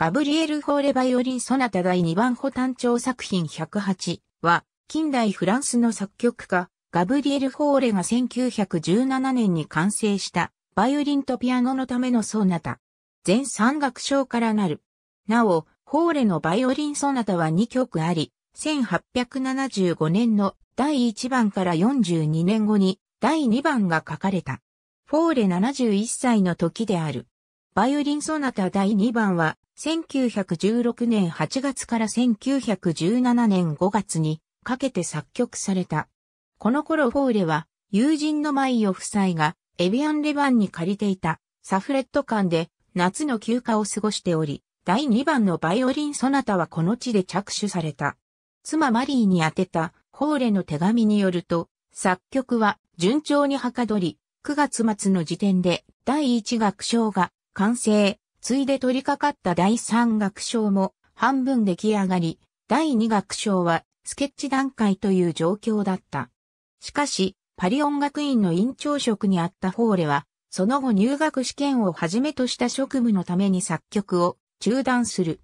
ガブリエル・フォーレ・バイオリン・ソナタ第2番補単調作品108は、近代フランスの作曲家、ガブリエル・フォーレが1917年に完成した、バイオリンとピアノのためのソナタ。全三楽章からなる。なお、フォーレのバイオリン・ソナタは2曲あり、1875年の第1番から42年後に第2番が書かれた。フォーレ71歳の時である。バイオリン・ソナタ第2番は1916年8月から1917年5月にかけて作曲された。この頃フォーレは友人のマイオ夫妻がエビアン・レバンに借りていたサフレット館で夏の休暇を過ごしており、第2番のバイオリンソナタはこの地で着手された。妻マリーに宛てたフォーレの手紙によると、作曲は順調にはかどり、9月末の時点で第1楽章が完成、ついで取り掛かった第三楽章も半分出来上がり、第二楽章はスケッチ段階という状況だった。しかし、パリ音楽院の院長職にあったフォーレは、その後入学試験をはじめとした職務のために作曲を中断する。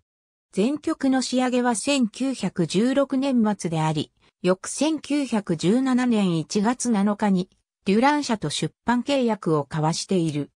全曲の仕上げは1916年末であり、翌1917年1月7日に、デュラン社と出版契約を交わしている。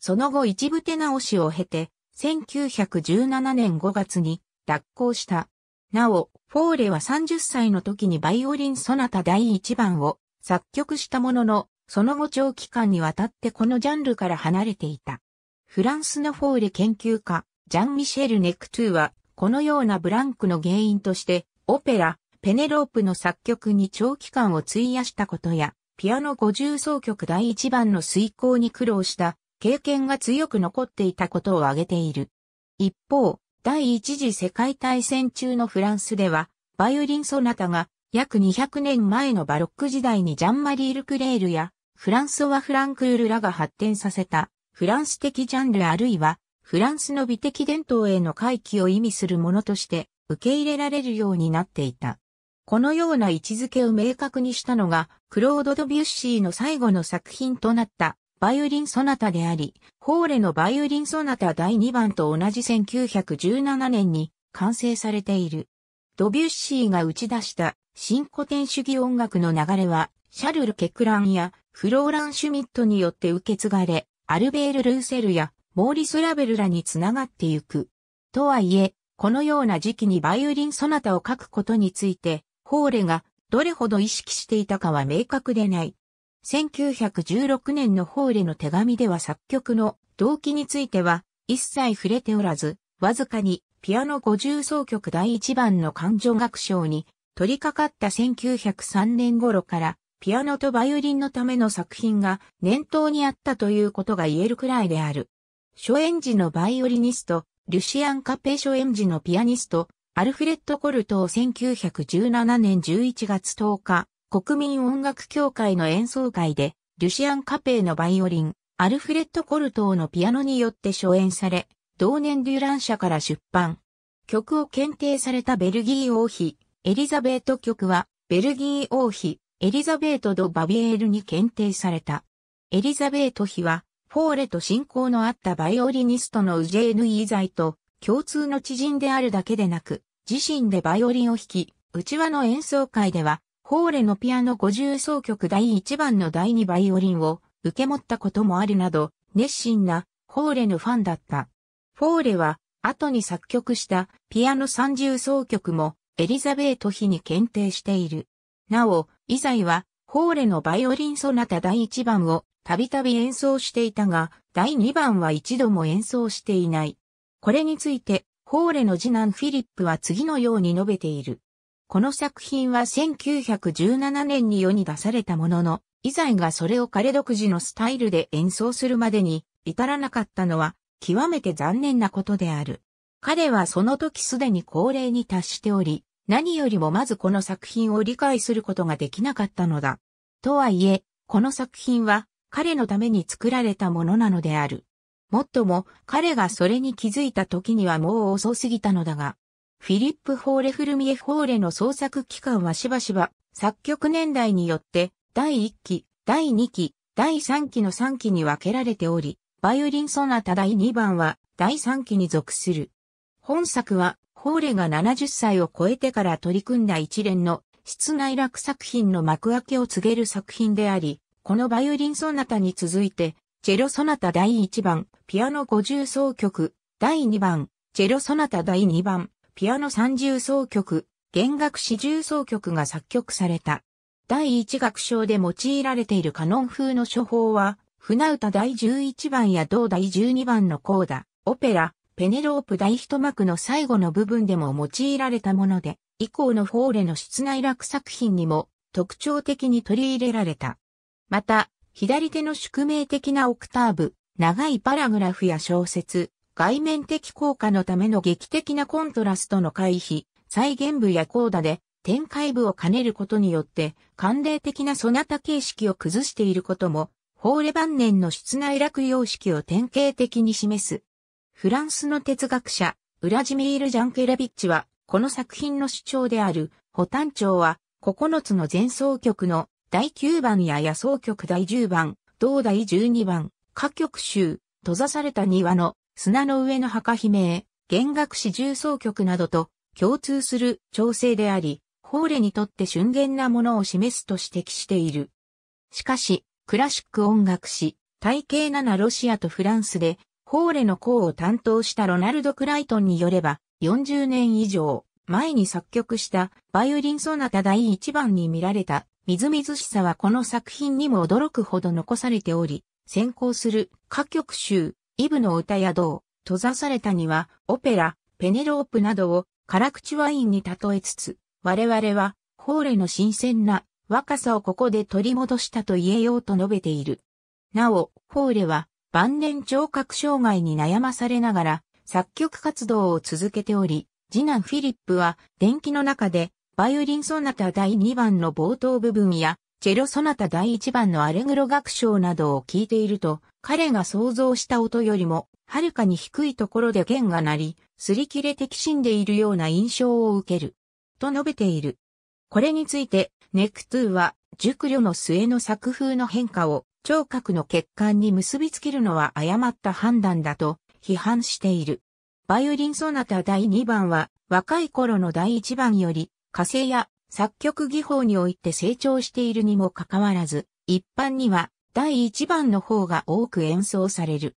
その後一部手直しを経て、1917年5月に脱行した。なお、フォーレは30歳の時にバイオリンソナタ第1番を作曲したものの、その後長期間にわたってこのジャンルから離れていた。フランスのフォーレ研究家、ジャン・ミシェル・ネクトゥは、このようなブランクの原因として、オペラ、ペネロープの作曲に長期間を費やしたことや、ピアノ五重奏曲第1番の遂行に苦労した経験が強く残っていたことを挙げている。一方、第一次世界大戦中のフランスでは、バイオリンソナタが約200年前のバロック時代にジャンマリー・ルクレールやフランソワ・フランクールらが発展させたフランス的ジャンルあるいはフランスの美的伝統への回帰を意味するものとして受け入れられるようになっていた。このような位置づけを明確にしたのがクロード・ドビュッシーの最後の作品となったバイオリンソナタであり、ホーレのバイオリンソナタ第2番と同じ1917年に完成されている。ドビュッシーが打ち出した新古典主義音楽の流れは、シャルル・ケクランやフローラン・シュミットによって受け継がれ、アルベール・ルーセルやモーリス・ラベルらにつながってゆく。とはいえ、このような時期にバイオリン・ソナタを書くことについて、ホーレがどれほど意識していたかは明確でない。1916年の法令の手紙では作曲の動機については一切触れておらず、わずかにピアノ五重奏曲第一番の感情楽章に取り掛かった1903年頃からピアノとバイオリンのための作品が念頭にあったということが言えるくらいである。初演時のバイオリニスト、リュシアン・カペ初演時のピアニスト、アルフレッド・コルトを1917年11月10日、国民音楽協会の演奏会で、リュシアン・カペーのバイオリン、アルフレッド・コルトーのピアノによって初演され、同年デュラン社から出版。曲を検定されたベルギー王妃、エリザベート曲は、ベルギー王妃、エリザベート・ド・バビエールに検定された。エリザベート妃は、フォーレと親交のあったバイオリニストのウジェーヌ・イーザイと共通の知人であるだけでなく、自身でバイオリンを弾き、内輪の演奏会ではホーレのピアノ50奏曲第1番の第2バイオリンを受け持ったこともあるなど、熱心なホーレのファンだった。フォーレは、後に作曲したピアノ30奏曲もエリザベート妃に検定している。なお、イザイは、ホーレのバイオリンソナタ第1番をたびたび演奏していたが、第2番は一度も演奏していない。これについて、ホーレの次男フィリップは次のように述べている。この作品は1917年に世に出されたものの、イザイがそれを彼独自のスタイルで演奏するまでに至らなかったのは極めて残念なことである。彼はその時すでに高齢に達しており、何よりもまずこの作品を理解することができなかったのだ。とはいえ、この作品は彼のために作られたものなのである。もっとも彼がそれに気づいた時にはもう遅すぎたのだが、フィリップ・ホーレ・フルミエ・ホーレの創作期間はしばしば、作曲年代によって、第1期、第2期、第3期の3期に分けられており、バイオリンソナタ第2番は、第3期に属する。本作は、ホーレが70歳を超えてから取り組んだ一連の室内楽作品の幕開けを告げる作品であり、このバイオリンソナタに続いて、チェロソナタ第1番、ピアノ50奏曲、第2番、チェロソナタ第2番、ピアノ三重奏曲、弦楽四重奏曲が作曲された。第一楽章で用いられているカノン風の処方は、船歌第11番や同第12番のコーダ、オペラ、ペネロープ第一幕の最後の部分でも用いられたもので、以降のフォーレの室内楽作品にも特徴的に取り入れられた。また、左手の宿命的なオクターブ、長いパラグラフや小説、外面的効果のための劇的なコントラストの回避、再現部やコーダで展開部を兼ねることによって、慣例的なそなた形式を崩していることも、法令晩年の室内落様式を典型的に示す。フランスの哲学者、ウラジミール・ジャンケラビッチは、この作品の主張である、チョウは、9つの前奏曲の第9番や野草曲第10番、同第12番、歌曲集、閉ざされた庭の砂の上の墓碑銘、弦楽史、重奏曲などと共通する調整であり、法令にとって瞬厳なものを示すと指摘している。しかし、クラシック音楽史、体系7ロシアとフランスで、法令の功を担当したロナルド・クライトンによれば、40年以上前に作曲したバイオリンソナタ第1番に見られたみずみずしさはこの作品にも驚くほど残されており、先行する歌曲集、イブの歌や道、閉ざされたには、オペラ、ペネロープなどを辛口ワインに例えつつ、我々は、ホーレの新鮮な若さをここで取り戻したと言えようと述べている。なお、ホーレは、晩年聴覚障害に悩まされながら、作曲活動を続けており、次男フィリップは、電気の中で、バイオリンソナタ第2番の冒頭部分や、チェロソナタ第1番のアレグロ楽章などを聴いていると、彼が想像した音よりも、はるかに低いところで弦が鳴り、擦り切れてきんでいるような印象を受ける。と述べている。これについて、ネクトゥーは、熟慮の末の作風の変化を、聴覚の欠陥に結びつけるのは誤った判断だと、批判している。バイオリンソナタ第2番は、若い頃の第1番より、火星や作曲技法において成長しているにもかかわらず、一般には第1番の方が多く演奏される。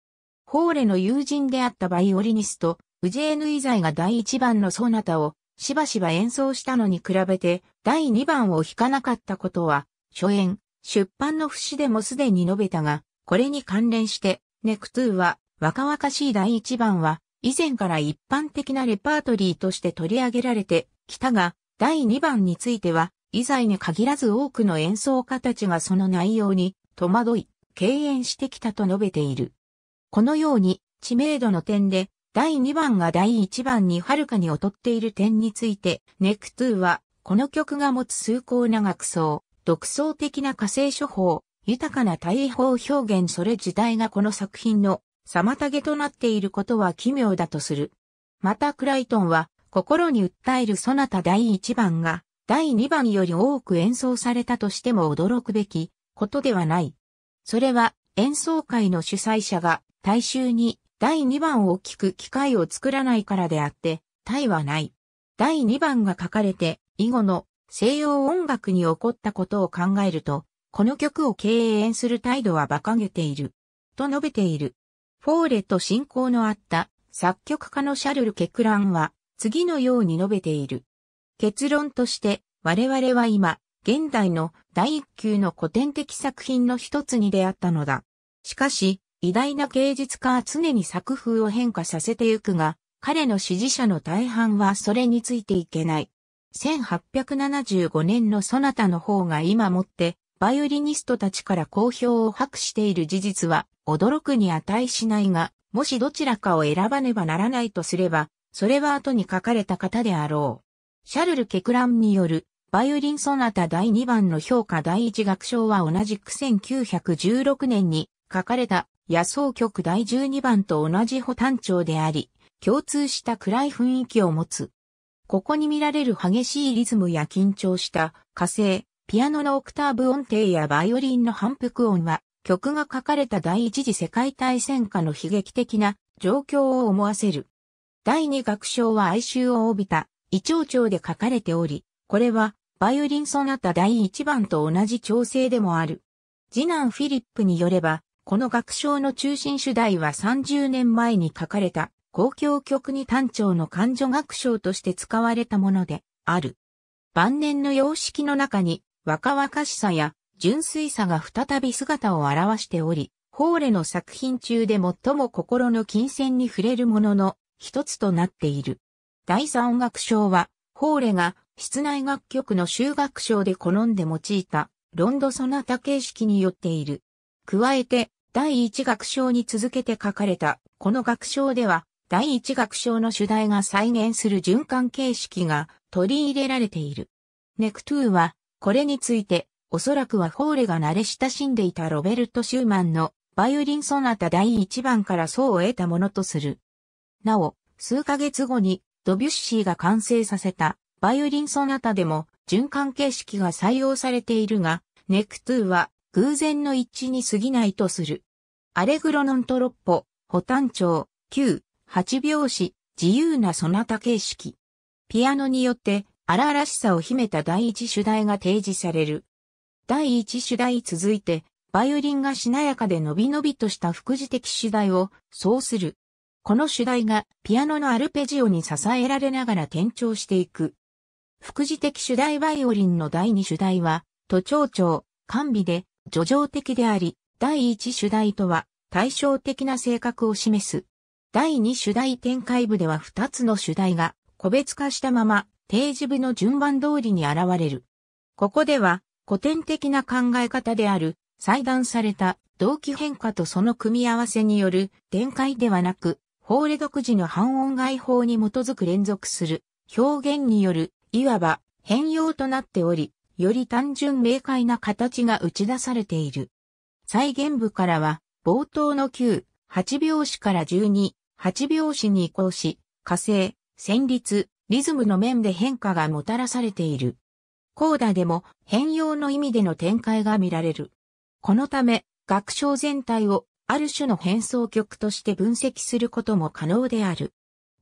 ホーレの友人であったバイオリニスト、ウジェーヌイザイが第1番のソナタをしばしば演奏したのに比べて第2番を弾かなかったことは、初演、出版の節でもすでに述べたが、これに関連して、ネクトゥーは、若々しい第1番は、以前から一般的なレパートリーとして取り上げられてきたが、第2番については、以イに限らず多くの演奏家たちがその内容に戸惑い、敬遠してきたと述べている。このように、知名度の点で、第2番が第1番にはるかに劣っている点について、ネクトゥーは、この曲が持つ崇高な学奏、独創的な火星処方、豊かな対砲表現それ自体がこの作品の妨げとなっていることは奇妙だとする。またクライトンは、心に訴えるそなた第1番が、第2番より多く演奏されたとしても驚くべきことではない。それは演奏会の主催者が大衆に第2番を聞く機会を作らないからであって、対はない。第2番が書かれて以後の西洋音楽に起こったことを考えると、この曲を敬遠する態度は馬鹿げている。と述べている。フォーレと信仰のあった作曲家のシャルル・ケクランは次のように述べている。結論として我々は今、現代の第一級の古典的作品の一つに出会ったのだ。しかし、偉大な芸術家は常に作風を変化させてゆくが、彼の支持者の大半はそれについていけない。1875年のソナタの方が今もって、バイオリニストたちから好評を博している事実は驚くに値しないが、もしどちらかを選ばねばならないとすれば、それは後に書かれた方であろう。シャルル・ケクランによるバイオリンソナタ第2番の評価第1楽章は同じく1916年に書かれた野草曲第12番と同じ補単調であり、共通した暗い雰囲気を持つ。ここに見られる激しいリズムや緊張した火星、ピアノのオクターブ音程やバイオリンの反復音は、曲が書かれた第一次世界大戦下の悲劇的な状況を思わせる。第二楽章は哀愁を帯びた、胃腸調で書かれており、これは、バイオリンソナタ第1番と同じ調整でもある。次男フィリップによれば、この楽章の中心主題は30年前に書かれた、公共曲に単調の感情楽章として使われたもので、ある。晩年の様式の中に、若々しさや純粋さが再び姿を現しており、ホーレの作品中で最も心の金銭に触れるものの一つとなっている。第三音楽章は、ホーレが室内楽曲の修学賞で好んで用いたロンドソナタ形式によっている。加えて、第一楽章に続けて書かれた、この楽章では、第一楽章の主題が再現する循環形式が取り入れられている。ネクトゥーは、これについて、おそらくはホーレが慣れ親しんでいたロベルト・シューマンのバイオリンソナタ第一番から層を得たものとする。なお、数ヶ月後にドビュッシーが完成させたバイオリンソナタでも循環形式が採用されているが、ネクトゥーは偶然の一致に過ぎないとする。アレグロノントロッポ、ホタン調、9、8拍子、自由なソナタ形式。ピアノによって荒々しさを秘めた第一主題が提示される。第一主題続いて、バイオリンがしなやかで伸び伸びとした副次的主題を、そうする。この主題がピアノのアルペジオに支えられながら転調していく。副次的主題バイオリンの第二主題は、都庁長、完備で、叙情的であり、第一主題とは、対照的な性格を示す。第二主題展開部では2つの主題が、個別化したまま、定時部の順番通りに現れる。ここでは、古典的な考え方である、裁断された動機変化とその組み合わせによる展開ではなく、法令独自の半音外法に基づく連続する表現によるいわば変容となっており、より単純明快な形が打ち出されている。再現部からは、冒頭の9、8拍子から12、8拍子に移行し、火星、旋律、リズムの面で変化がもたらされている。コーダでも変容の意味での展開が見られる。このため、楽章全体をある種の変奏曲として分析することも可能である。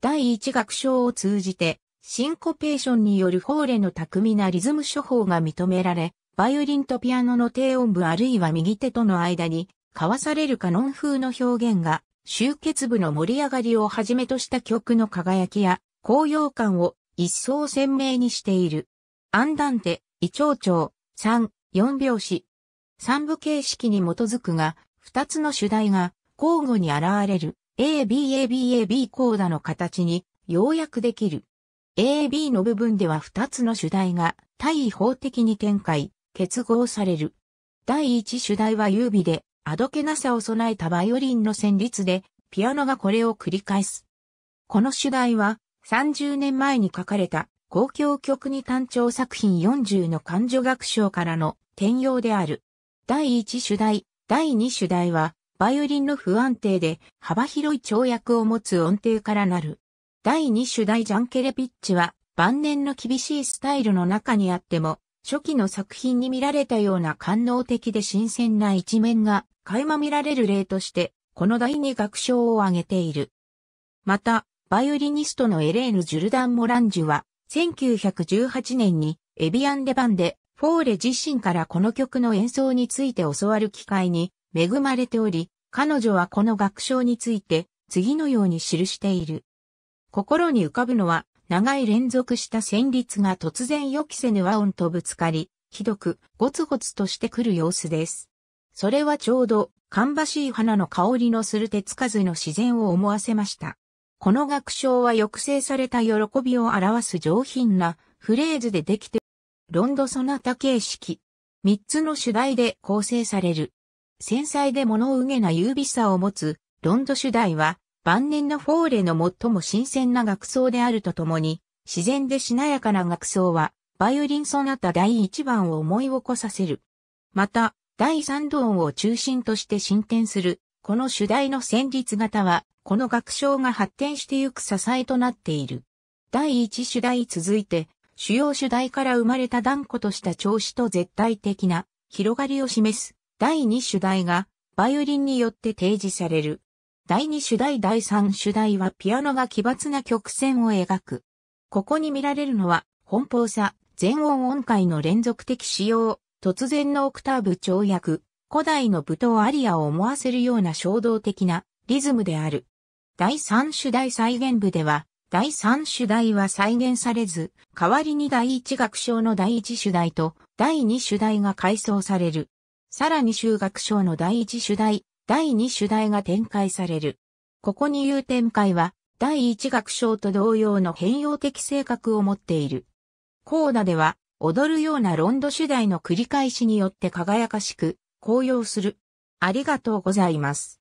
第一楽章を通じて、シンコペーションによるフォーレの巧みなリズム処方が認められ、バイオリンとピアノの低音部あるいは右手との間に、交わされるカノン風の表現が、集結部の盛り上がりをはじめとした曲の輝きや、高揚感を一層鮮明にしている。アンダンテ、イチョウチョウ、3、4拍子。三部形式に基づくが、二つの主題が交互に現れる ABABAB コーダの形に要約できる。AB の部分では2つの主題が対位法的に展開、結合される。第1主題は優美で、あどけなさを備えたバイオリンの旋律で、ピアノがこれを繰り返す。この主題は、30年前に書かれた、公共曲に単調作品40の感情学章からの転用である。第1主題、第2主題は、バイオリンの不安定で幅広い跳躍を持つ音程からなる第2種大ジャンケレピッチは晩年の厳しいスタイルの中にあっても、初期の作品に見られたような官能的で新鮮な一面が垣間見られる例として、この第2楽章を挙げている。また、バイオリニストのエレーヌ・ジュルダン・モランジュは、1918年にエビアン・レバンで、フォーレ自身からこの曲の演奏について教わる機会に恵まれており、彼女はこの学章について次のように記している。心に浮かぶのは、長い連続した旋律が突然予期せぬ和音とぶつかり、ひどく、ゴツゴツとしてくる様子です。それはちょうど、かんばしい花の香りのする手つかずの自然を思わせました。この楽章は抑制された喜びを表す上品なフレーズでできて、ロンドソナタ形式。三つの主題で構成される。繊細で物憂げな優美さを持つ、ロンド主題は、晩年のフォーレの最も新鮮な楽奏であるとともに、自然でしなやかな楽奏は、バイオリンソナタ第1番を思い起こさせる。また、第3度音を中心として進展する、この主題の旋律型は、この楽章が発展してゆく支えとなっている。第1主題続いて、主要主題から生まれた断固とした調子と絶対的な広がりを示す第二主題がバイオリンによって提示される。第2主題第3主題はピアノが奇抜な曲線を描く。ここに見られるのは、奔放さ、全音音階の連続的使用、突然のオクターブ跳躍、古代の舞踏アリアを思わせるような衝動的なリズムである。第3主題再現部では、第3主題は再現されず、代わりに第1楽章の第1主題と第2主題が改装される。さらに修学章の第1主題、第2主題が展開される。ここに言う展開は、第1楽章と同様の変容的性格を持っている。コーダでは、踊るようなロンド主題の繰り返しによって輝かしく、高揚する。ありがとうございます。